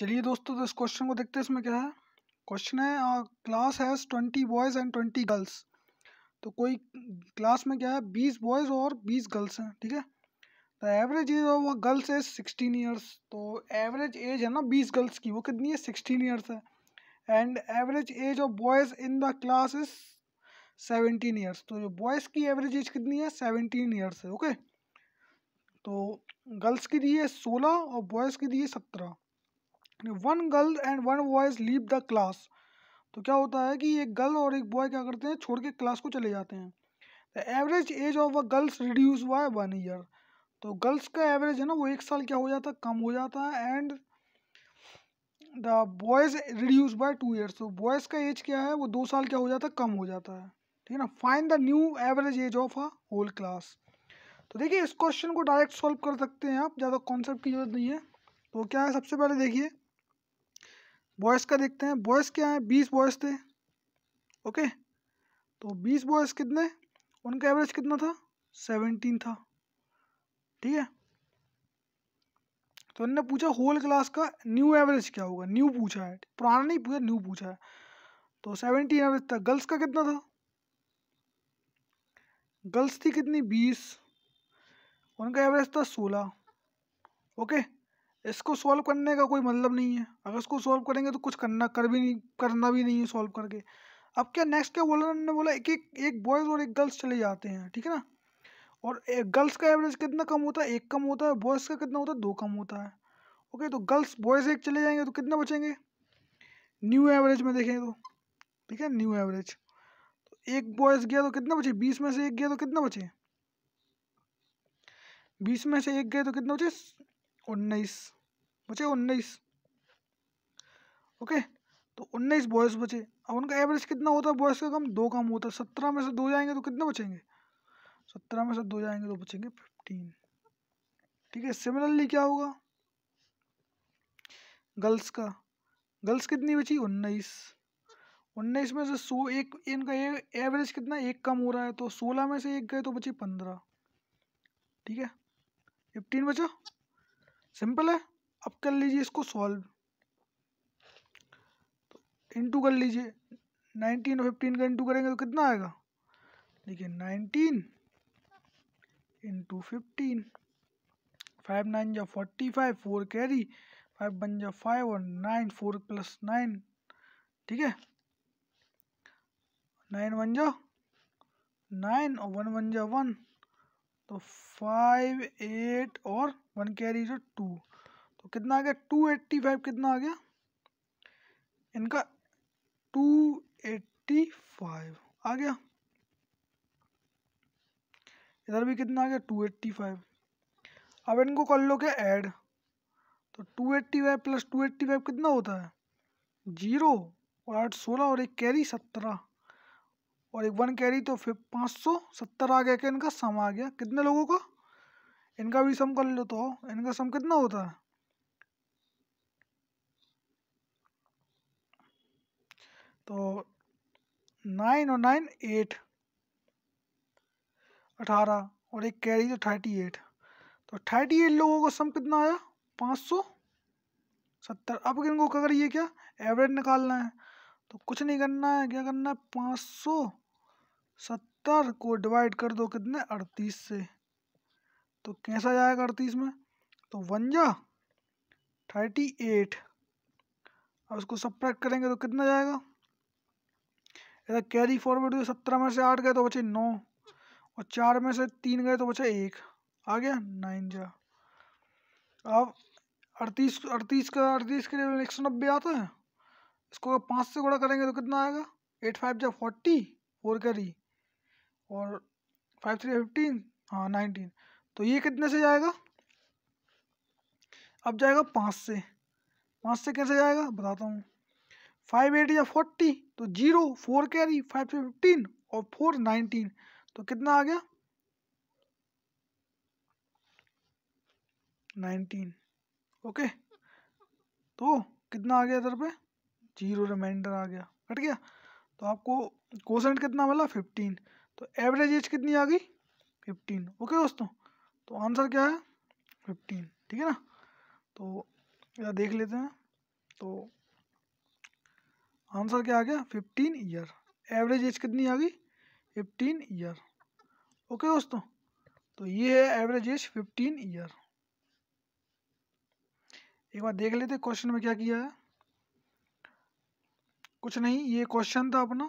चलिए दोस्तों तो इस क्वेश्चन को देखते हैं इसमें क्या है क्वेश्चन है class has twenty boys and twenty girls तो कोई क्लास में क्या है बीस बॉयज़ और बीस गर्ल्स हैं ठीक है the average age of girls है सिक्सटीन ईयर्स तो एवरेज एज तो है ना बीस गर्ल्स की वो कितनी है सिक्सटीन ईयर्स है and average age of boys in the class is seventeen years तो जो बॉयज़ की एवरेज एज कितनी है सेवनटीन ईयर्स है ओके तो गर्ल्स की दी है सोलह और बॉयज़ की दी है सत्रह one girl and one boys leave the class तो क्या होता है कि एक गर्ल और एक बॉय क्या करते हैं छोड़ के क्लास को चले जाते हैं the average age of a girls reduce by one year तो गर्ल्स का एवरेज है ना वो एक साल क्या हो जाता है कम हो जाता है and the boys reduce by two years तो बॉयज़ का एज क्या है वो दो साल क्या हो जाता है कम हो जाता है ठीक है ना fine the new average age of a whole class तो देखिए इस क्वेश्चन को डायरेक्ट सॉल्व कर सकते हैं आप ज़्यादा कॉन्सेप्ट की जरूरत नहीं है तो क्या है सबसे पहले देखिए बॉयज़ का देखते हैं बॉयज़ क्या है बीस बॉयज़ थे ओके तो बीस बॉयज़ कितने उनका एवरेज कितना था सेवनटीन था ठीक है तो इनने पूछा होल क्लास का न्यू एवरेज क्या होगा न्यू पूछा है पुराना नहीं पूछा न्यू पूछा है तो सेवनटीन एवरेज था गर्ल्स का कितना था गर्ल्स थी कितनी बीस उनका एवरेज था सोलह ओके इसको सॉल्व करने का कोई मतलब नहीं है अगर इसको सॉल्व करेंगे तो कुछ करना कर भी नहीं करना भी नहीं है सॉल्व करके अब क्या नेक्स्ट क्या बोला उन्होंने बोला एक एक एक बॉयज़ और एक गर्ल्स चले जाते हैं ठीक है ना और गर्ल्स का एवरेज कितना कम होता है एक कम होता है बॉयज़ का कितना होता है दो कम होता है ओके तो गर्ल्स बॉयज़ एक चले जाएंगे तो कितने बचेंगे न्यू एवरेज में देखें तो ठीक है न्यू एवरेज तो एक बॉयज़ गया तो कितने बचे बीस में से एक गया तो कितने बचे बीस में से एक गए तो कितने बचे उन्नीस बचे उन्नीस ओके तो उन्नीस बॉयज़ बचे अब उनका एवरेज कितना होता है बॉयज़ का कम दो कम होता है सत्रह में से दो जाएंगे तो कितने बचेंगे सत्रह में से दो जाएंगे तो बचेंगे फिफ्टीन ठीक है सिमिलरली क्या होगा गर्ल्स का गर्ल्स कितनी बची उन्नीस उन्नीस में से सो एक इनका एवरेज कितना एक कम हो रहा है तो सोलह में से एक गए तो बची पंद्रह ठीक है फिफ्टीन बचा सिंपल है अब कर लीजिए इसको सॉल्व तो इंटू कर लीजिए नाइनटीन और फिफ्टीन का इनटू करेंगे तो कितना आएगा देखिए nineteen into fifteen five nine जा forty five four carry five बन जा फाइव और नाइन फोर प्लस नाइन ठीक है नाइन वन जा नाइन और वन वन जा वन तो फाइव एट और वन कैरी जो टू तो कितना आ गया टू एट्टी फाइव कितना आ गया इनका टू एट्टी फाइव आ गया इधर भी कितना आ गया टू एट्टी फाइव अब इनको कर लो क्या ऐड तो two eighty five plus two eighty five कितना होता है जीरो और आठ सोलह और एक कैरी सत्रह और एक वन कैरी तो फिर पाँच सौ सत्तर आ गया क्या इनका सम आ गया कितने लोगों का इनका भी सम कर लो तो इनका सम कितना होता है तो नाइन और नाइन एट अठारह और एक कैरी तो थर्टी एट तो थर्टी एट लोगों को सम कितना आया पाँच सौ सत्तर अब इनको क्या करिए क्या एवरेज निकालना है तो कुछ नहीं करना है क्या करना है पाँच सौ सत्तर को डिवाइड कर दो कितने अड़तीस से तो कैसा जाएगा अड़तीस में तो वन जा थर्टी एट अब उसको सब करेंगे तो कितना जाएगा ऐसा कैरी फॉरवर्ड हुए तो सत्रह में से आठ गए तो बचे नौ और चार में से तीन गए तो बचे एक आ गया नाइन जा अब अड़तीस अड़तीस का अड़तीस के लिए एक सौ नब्बे आता है इसको अगर पाँच से गुणा करेंगे तो कितना आएगा एट फाइव जा फोर्टी फोर कैरी और फाइव थ्री फिफ्टीन हाँ नाइनटीन तो ये कितने से जाएगा अब जाएगा पाँच से पाँच से कैसे जाएगा बताता हूँ फाइव एट या फोर्टी तो zero four carry five fifteen और फोर नाइनटीन तो कितना आ गया नाइनटीन ओके तो कितना आ गया इधर पे जीरो रिमाइंडर आ गया कट गया तो आपको क्वेश्चन कितना मिला फिफ्टीन तो एवरेज एज कितनी आ गई फिफ्टीन ओके दोस्तों तो आंसर क्या है फिफ्टीन ठीक है ना तो या देख लेते हैं तो आंसर क्या आ गया फिफ्टीन ईयर एवरेज एज कितनी आ गई फिफ्टीन ईयर ओके दोस्तों तो ये है एवरेज एज फिफ्टीन ईयर एक बार देख लेते क्वेश्चन में क्या किया है कुछ नहीं ये क्वेश्चन था अपना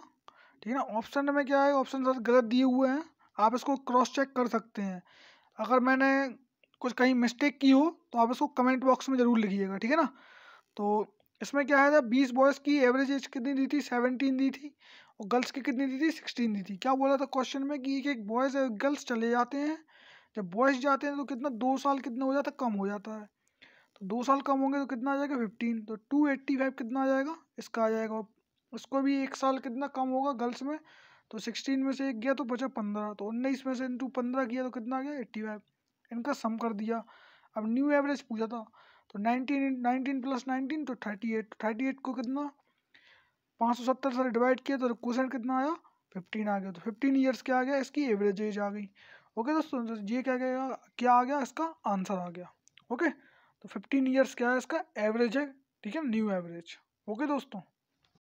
ठीक है ना ऑप्शन में क्या है ऑप्शन गलत दिए हुए हैं आप इसको क्रॉस चेक कर सकते हैं अगर मैंने कुछ कहीं मिस्टेक की हो तो आप इसको कमेंट बॉक्स में ज़रूर लिखिएगा ठीक है ना तो इसमें क्या है था बीस बॉयज़ की एवरेज एज कितनी दी थी सेवनटीन दी थी और गर्ल्स की कितनी दी थी सिक्सटीन दी थी क्या बोला था क्वेश्चन में कि एक एक बॉयज़ और गर्ल्स चले जाते हैं जब बॉयज़ जाते हैं तो कितना दो साल कितना हो जाता कम हो जाता है तो दो साल कम होंगे तो कितना आ जाएगा फिफ्टीन तो टू एट्टी फाइव कितना आ जाएगा इसका आ जाएगा उसको भी एक साल कितना कम होगा गर्ल्स में तो सिक्सटीन में से एक गया तो बचा पंद्रह तो उन्नीस में से इंटू पंद्रह किया तो कितना आ गया एट्टी फाइव इनका सम कर दिया अब न्यू एवरेज पूछा था तो नाइनटीन नाइनटीन प्लस नाइनटीन तो थर्टी एट थर्टी एट को कितना पाँच सौ सत्तर से डिवाइड किया तो क्वेश्चन कितना आया फिफ्टीन आ गया तो फिफ्टीन ईयर्स क्या आ गया इसकी एवरेज एज आ गई ओके दोस्तों तो ये क्या गया क्या आ गया इसका आंसर आ गया ओके तो फिफ्टीन ईयर्स क्या है इसका एवरेज है ठीक है न्यू एवरेज ओके दोस्तों